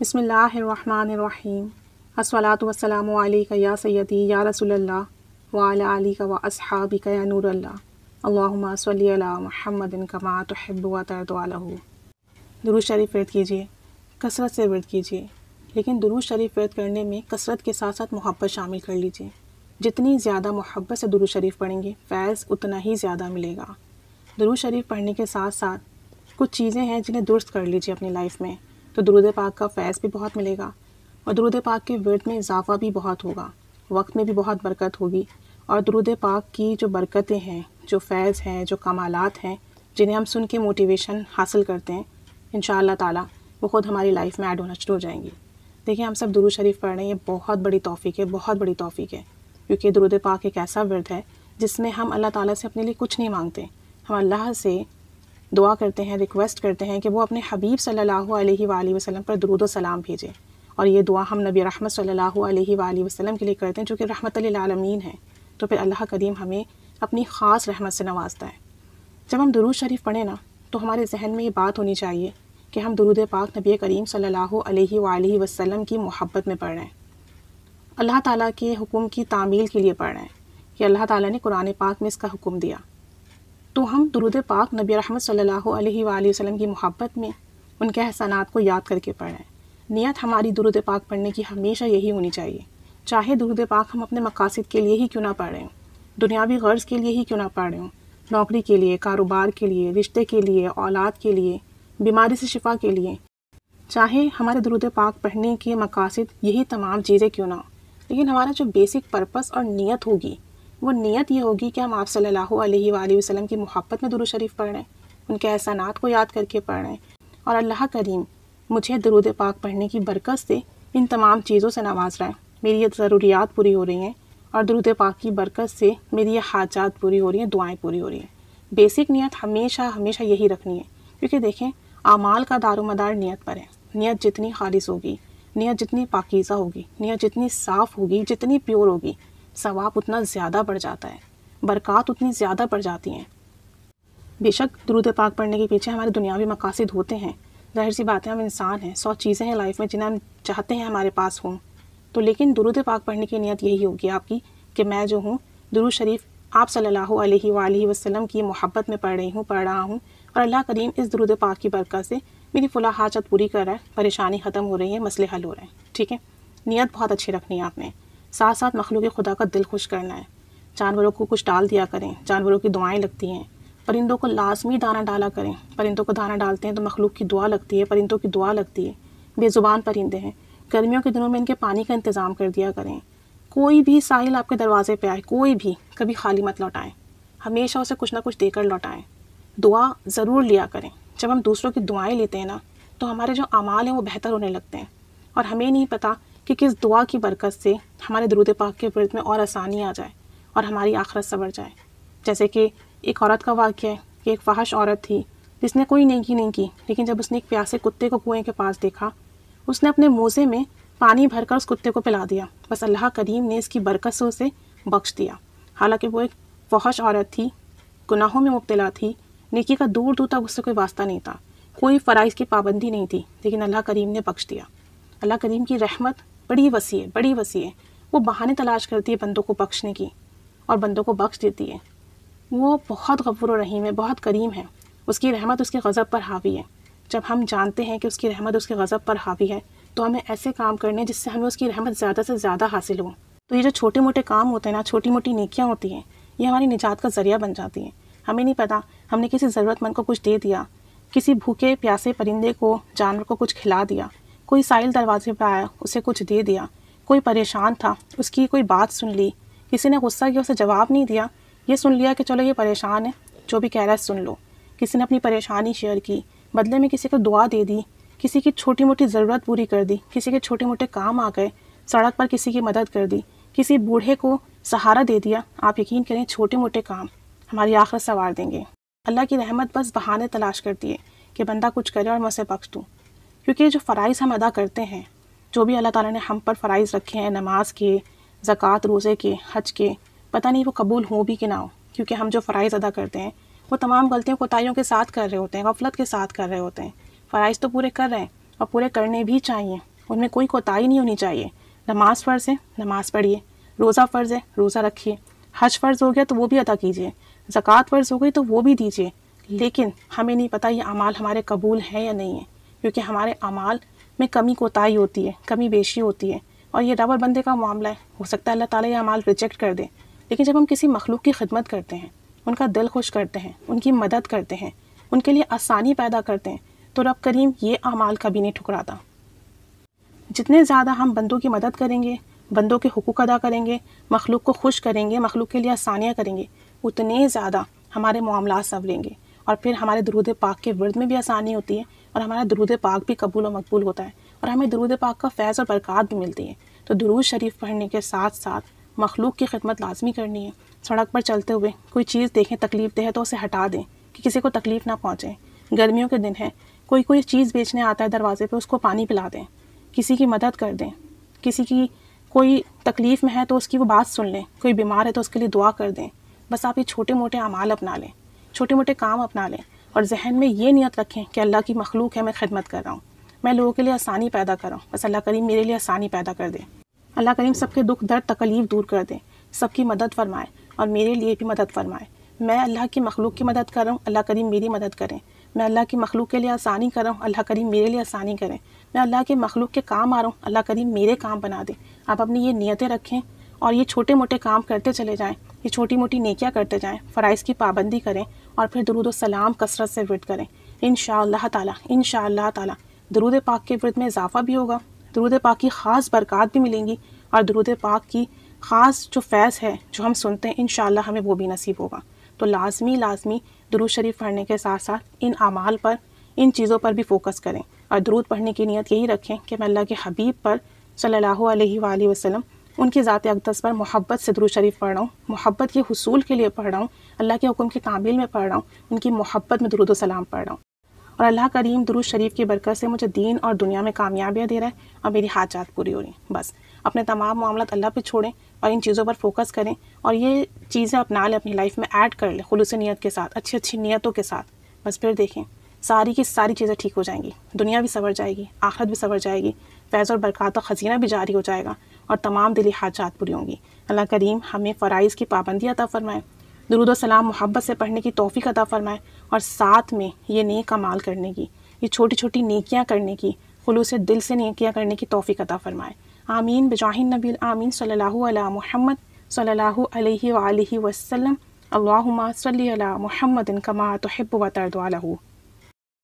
बसमिलीम असलातम या सैदी या रसोल्ला वाली का व का नूरल्ला अल्लाम कमा तहब्बुआ तरदवालह दुरू शरीफ वर्द कीजिए कसरत से वर्द कीजिए लेकिन दुरू शरीफ वर्द करने में कसरत के साथ साथ मोहब्बत शामिल कर लीजिए जितनी ज़्यादा मोहब्बत से दुरू शरीफ पढ़ेंगे फैज़ उतना ही ज़्यादा मिलेगा दुरू शरीफ पढ़ने के साथ साथ कुछ चीज़ें हैं जिन्हें दुरुस्त कर लीजिए अपनी लाइफ में तो दुरुद पाक का फैज़ भी बहुत मिलेगा और दुरुद पाक के वर्द में इजाफा भी बहुत होगा वक्त में भी बहुत बरकत होगी और दुरुद पाक की जो बरकतें हैं जो फैज़ हैं जो कमालत हैं जिन्हें हम सुन के मोटिवेशन हासिल करते हैं इन ताला वो ख़ुद हमारी लाइफ में ऐड होना शुरू हो जाएंगी देखिए हम सब दुरू शरीफ पढ़ रहे हैं ये बहुत बड़ी तोफ़ी है बहुत बड़ी तोफ़ी है क्योंकि दुरुद पाक एक ऐसा वर्द है जिसमें हम अल्लाह ताला से अपने लिए कुछ नहीं मांगते हम अल्लाह से दुआ करते हैं रिक्वेस्ट करते हैं कि वो अपने हबीब सल्लल्लाहु अलैहि वसल्लम पर दरूद सलाम भेजें और ये दुआ हम नबी रहमत सल्लल्लाहु अलैहि वसल्लम के लिए करते हैं जो कि रहमत आलमीन है तो फिर अल्लाह करीम हमें अपनी ख़ास रहमत से नवाजता है जब हम दरूद शरीफ पढ़ें ना तो हमारे जहन में ये बात होनी चाहिए कि हम दुरूद पाक नबी करीम सल्लल्लाहु अलैहि वसल्लम की मोहब्बत में पढ़ रहे हैं अल्लाह ताला के हुक्म की तामील के लिए पढ़ रहे हैं कि अल्लाह ताला ने कुरान पाक में इसका हुक्म दिया तो हम दुरुद पाक नबी रहमत सल्लल्लाहु अलैहि वसल्लम की मोहब्बत में उनके अहसानात को याद करके पढ़ें नियत हमारी दुरुद पाक पढ़ने की हमेशा यही होनी चाहिए चाहे दुरुद पाक हम अपने मकासद के लिए ही क्यों ना पढ़ें दुनियावी गर्ज के लिए ही क्यों ना पढ़ें नौकरी के लिए कारोबार के लिए रिश्ते के लिए औलाद के लिए बीमारी से शिफा के लिए चाहे हमारे दुरुद पाक पढ़ने के मकासद यही तमाम चीज़ें क्यों ना लेकिन हमारा जो बेसिक पर्पस और नीयत होगी वो नीयत ये होगी कि हम आप सल्लल्लाहु अलैहि वसल्लम की मोहब्बत में दुरुद शरीफ पढ़ रहे हैं उनके एहसानात को याद करके पढ़ रहे हैं और अल्लाह करीम मुझे दरुद पाक पढ़ने की बरकत से इन तमाम चीज़ों से नवाज रहा है मेरी ये ज़रूरियात पूरी हो रही हैं और दरुद पाक की बरकत से मेरी ये हाजात पूरी हो रही हैं दुआएँ पूरी हो रही हैं बेसिक नीयत हमेशा हमेशा यही रखनी है क्योंकि देखें आमाल का दारोमदार नीयत पर है नीयत जितनी खालिश होगी नीयत जितनी पाकिज़ा होगी नीयत जितनी साफ़ होगी जितनी प्योर होगी सवाब उतना ज़्यादा बढ़ जाता है बरक़ात उतनी ज़्यादा बढ़ जाती हैं बेशक दरूद पाक पढ़ने के पीछे हमारे दुनियावी मकासद होते हैं जाहिर सी बात है हम इंसान हैं सौ चीज़ें हैं लाइफ में जिन्हें हम चाहते हैं हमारे पास हों तो लेकिन दुरुद पाक पढ़ने की नीयत यही होगी आपकी कि मैं जो हूँ दुरू शरीफ आप सल्लल्लाहु अलैहि सल्ला वसल्लम की मोहब्बत में पढ़ रही हूँ पढ़ रहा हूँ और अल्लाह करीम इस दुरुद पाक की बरकत से मेरी फुला हाजत पूरी कर रहा है परेशानी ख़त्म हो रही है मसले हल हो रहे हैं ठीक है नीयत बहुत अच्छी रखनी है आपने साथ साथ मखलूक खुदा का दिल खुश करना है जानवरों को कुछ डाल दिया करें जानवरों की दुआएं लगती हैं परिंदों को लाजमी दाना डाला करें परिंदों को दाना डालते हैं तो मखलूक की दुआ लगती है परिंदों की दुआ लगती है बेज़ुबान परिंदे हैं गर्मियों के दिनों में इनके पानी का इंतज़ाम कर दिया करें कोई भी साहिल आपके दरवाजे पर आए कोई भी कभी खाली मत लौटाएं हमेशा उसे कुछ ना कुछ देकर लौटाएं दुआ ज़रूर लिया करें जब हम दूसरों की दुआएं लेते हैं ना तो हमारे जो अमाल हैं वो बेहतर होने लगते हैं और हमें नहीं पता कि किस दुआ की बरकत से हमारे दरूद पाक के वर्द में और आसानी आ जाए और हमारी आखरत सवर जाए जैसे कि एक औरत का वाक्य है कि एक फ़ाहश औरत थी जिसने कोई नेकी नहीं की लेकिन जब उसने एक प्यासे कुत्ते को कुएँ के पास देखा उसने अपने मोज़े में पानी भरकर उस कुत्ते को पिला दिया बस अल्लाह करीम ने इसकी बरकत से उसे बख्श दिया हालांकि वो एक फहश औरत थी गुनाहों में मुबतला थी नेकी का दूर दूर तक उससे कोई वास्ता नहीं था कोई फ़राइज़ की पाबंदी नहीं थी लेकिन अल्लाह करीम ने बख्श दिया अल्लाह करीम की रहमत बड़ी वसी है बड़ी वसी है वो बहाने तलाश करती है बंदों को बख्शने की और बंदों को बख्श देती है वो बहुत गफुर रहीम है बहुत करीम है उसकी रहमत उसके गज़ब पर हावी है जब हम जानते हैं कि उसकी रहमत उसके गज़ब पर हावी है तो हमें ऐसे काम करने हैं जिससे हमें उसकी रहमत ज़्यादा से ज़्यादा हासिल हो तो ये जो छोटे मोटे काम होते हैं ना छोटी मोटी नेकियाँ होती हैं ये हमारी निजात का ज़रिया बन जाती हैं हमें नहीं पता हमने किसी ज़रूरतमंद को कुछ दे दिया किसी भूखे प्यासे परिंदे को जानवर को कुछ खिला दिया कोई साइल दरवाजे पर आया उसे कुछ दे दिया कोई परेशान था उसकी कोई बात सुन ली किसी ने गुस्सा किया उसे जवाब नहीं दिया ये सुन लिया कि चलो ये परेशान है जो भी कह रहा है सुन लो किसी ने अपनी परेशानी शेयर की बदले में किसी को दुआ दे दी किसी की छोटी मोटी ज़रूरत पूरी कर दी किसी के छोटे मोटे काम आ गए सड़क पर किसी की मदद कर दी किसी बूढ़े को सहारा दे दिया आप यकीन करें छोटे मोटे काम हमारी आखिर सवार देंगे अल्लाह की रहमत बस बहाने तलाश करती है कि बंदा कुछ करे और मैं उसे बख्श दूँ क्योंकि जो फ़राइज़ हम अदा करते हैं जो भी अल्लाह ताला ने हम पर फ़राइज़ रखे हैं नमाज के ज़क़़त रोज़े के हज के पता नहीं वो कबूल हो भी कि ना हो क्योंकि हम जो फ़राइज़ अदा करते हैं वो तमाम गलतियों कोताहीियों के साथ कर रहे होते हैं गफलत के साथ कर रहे होते हैं फ़राइज़ तो पूरे कर रहे हैं और पूरे करने भी चाहिए उनमें कोई कोताही नहीं होनी चाहिए नमाज फ़र्ज़ है नमाज पढ़िए रोज़ा फ़र्ज़ है रोज़ा रखिए हज फ़र्ज़ हो गया तो वो भी अदा कीजिए ज़क़़त फ़र्ज़ हो गई तो वो भी दीजिए लेकिन हमें नहीं पता ये अमाल हमारे कबूल हैं या नहीं है क्योंकि हमारे अमाल में कमी कोताही होती है कमी बेशी होती है और ये रबर बंदे का मामला है हो सकता है अल्लाह ताला ये अमाल रिजेक्ट कर दे लेकिन जब हम किसी मखलूक की खिदमत करते हैं उनका दिल खुश करते हैं उनकी मदद करते हैं उनके लिए आसानी पैदा करते हैं तो रब करीम ये अमाल कभी नहीं ठुकराता जितने ज़्यादा हम बंदों की मदद करेंगे बंदों के हकूक़ अदा करेंगे मखलूक को खुश करेंगे मखलूक के लिए आसानियाँ करेंगे उतने ज़्यादा हमारे मामला संवरेंगे और फिर हमारे दरूद पाक के वर्द में भी आसानी होती है और हमारा दरूद पाक भी कबूल और मकबूल होता है और हमें दरूद पाक का फैज़ और बरक़ात भी मिलती है तो दरूद शरीफ पढ़ने के साथ साथ मखलूक की खिदमत लाजमी करनी है सड़क पर चलते हुए कोई चीज़ देखें तकलीफ़ दे है तो उसे हटा दें कि किसी को तकलीफ़ ना पहुँचे गर्मियों के दिन है कोई कोई चीज़ बेचने आता है दरवाज़े पर उसको पानी पिला दें किसी की मदद कर दें किसी की कोई तकलीफ़ में है तो उसकी वो बात सुन लें कोई बीमार है तो उसके लिए दुआ कर दें बस आप ये छोटे मोटे अमाल अपना लें छोटे मोटे काम अपना लें और जहन में ये नीयत रखें कि अल्लाह की मखलूक है मैं खिदमत कर रहा हूँ मैं लोगों के लिए आसानी पैदा कर रहा हूँ बस अल्लाह करीम मेरे लिए आसानी पैदा कर दे अल्लाह करीम सबके दुख दर्द तकलीफ़ दूर कर दें सबकी मदद फरमाए और मेरे लिए भी मदद फरमाए मैं अल्लाह की मखलूक की मदद कर रहा हूँ अल्लाह करीम मेरी मदद करें मैं अल्लाह की मखलूक के लिए आसानी कर रहा हूँ अल्लाह करीम मेरे लिए आसानी करें मैं अल्लाह के मखलूक के काम आ रहा हूँ अल्लाह करीम मेरे काम बना दें आप अपनी ये नीयतें रखें और ये छोटे मोटे काम करते चले जाएँ ये छोटी मोटी नेकियाँ करते जाएँ फ़राइज़ की पाबंदी करें और फिर दरुद सलाम कसरत से विरद करें इन ताला इन ताला दरूद पाक के विरद में इजाफ़ा भी होगा दरूद पाक की ख़ास बरक़ात भी मिलेंगी और दरूद पाक की ख़ास जो फैज़ है जो हम सुनते हैं इन हमें वो भी नसीब होगा तो लाजमी लाजमी दरूद शरीफ पढ़ने के साथ साथ इन अमाल पर इन चीज़ों पर भी फ़ोकस करें और दरूद पढ़ने की नीयत यही रखें कि मैं अल्लाह के हबीब पर सल्ला वसलम उनकी ज़ात अकदस पर मोहब्बत से दरू शरीफ पढ़ रहा हूँ मोहब्बत के हसूल के लिए पढ़ रहा हूँ अल्लाह के हुक्म के कामिल में पढ़ रहा हूँ उनकी मोहब्बत में दरुद सलाम पढ़ रहा हूँ और अल्लाह करीम दुरुज शरीफ की बरकत से मुझे दीन और दुनिया में कामयाबियाँ दे रहा है और मेरी हाजात पूरी हो रही हैं बस अपने तमाम मामला अल्लाह पर छोड़ें और इन चीज़ों पर फोकस करें और ये चीज़ें अपना लें अपनी लाइफ में ऐड कर लें खुलूस नीयत के साथ अच्छी अच्छी नीयतों के साथ बस फिर देखें सारी की सारी चीज़ें ठीक हो जाएंगी दुनिया भी सवर जाएगी आखिरत भी सवर जाएगी फैज़ और बरकत का खजीना भी जारी हो जाएगा और तमाम दिली हाजात पूरी होंगी अल्लाह करीम हमें फ़राइज़ की पाबंदी अदा फ़रमाए दरुद सलाम मोहब्बत से पढ़ने की तोफ़ी अदा फ़रमाए और साथ में ये नेक कमाल करने की ये छोटी छोटी नेकियाँ करने की खलूस दिल से नेकियाँ करने की तोफ़ी अदा फ़रमाए आमीन बजाहिन नबील आमीन सल महमद सल्ला वसलम अल्लाहुम्मा सल महमदिन कमा तो व